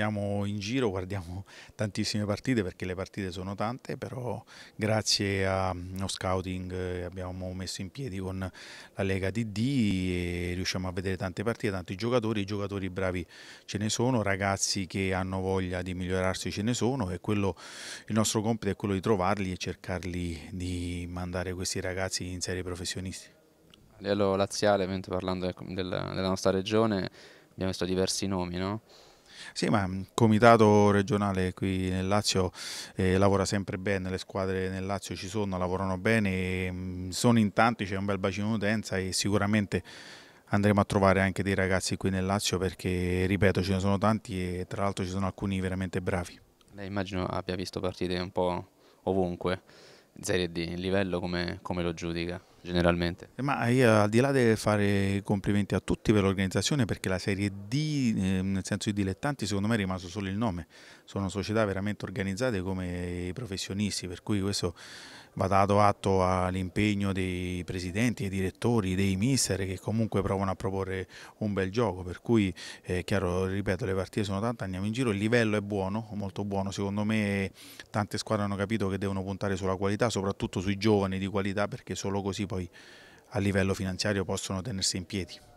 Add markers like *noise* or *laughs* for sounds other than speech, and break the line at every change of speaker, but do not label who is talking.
Siamo in giro, guardiamo *laughs* tantissime partite perché le partite sono tante, però grazie allo scouting che eh, abbiamo messo in piedi con la Lega DD riusciamo a vedere tante partite, tanti giocatori, i giocatori bravi ce ne sono, ragazzi che hanno voglia di migliorarsi ce ne sono e quello, il nostro compito è quello di trovarli e cercarli di mandare questi ragazzi in serie professionisti. A
livello laziale, parlando ecco, della nostra regione, abbiamo visto diversi nomi, no?
Sì, ma il mm, comitato regionale qui nel Lazio eh, lavora sempre bene, le squadre nel Lazio ci sono, lavorano bene, e, mm, mh, sono in tanti, c'è un bel bacino d'utenza e sicuramente andremo a trovare anche dei ragazzi qui nel Lazio perché, ripeto, ce ne sono tanti e tra l'altro ci sono alcuni veramente bravi.
Lei immagino abbia visto partite un po' ovunque, Serie D, il livello come, come lo giudica? generalmente.
Eh, ma io al di là di fare complimenti a tutti per l'organizzazione perché la Serie D, ehm, nel senso di dilettanti, secondo me è rimasto solo il nome, sono società veramente organizzate come i professionisti, per cui questo va dato atto all'impegno dei presidenti, dei direttori, dei mister che comunque provano a proporre un bel gioco, per cui eh, è chiaro, ripeto, le partite sono tante, andiamo in giro, il livello è buono, molto buono, secondo me tante squadre hanno capito che devono puntare sulla qualità, soprattutto sui giovani di qualità perché solo così poi a livello finanziario possono tenersi in piedi.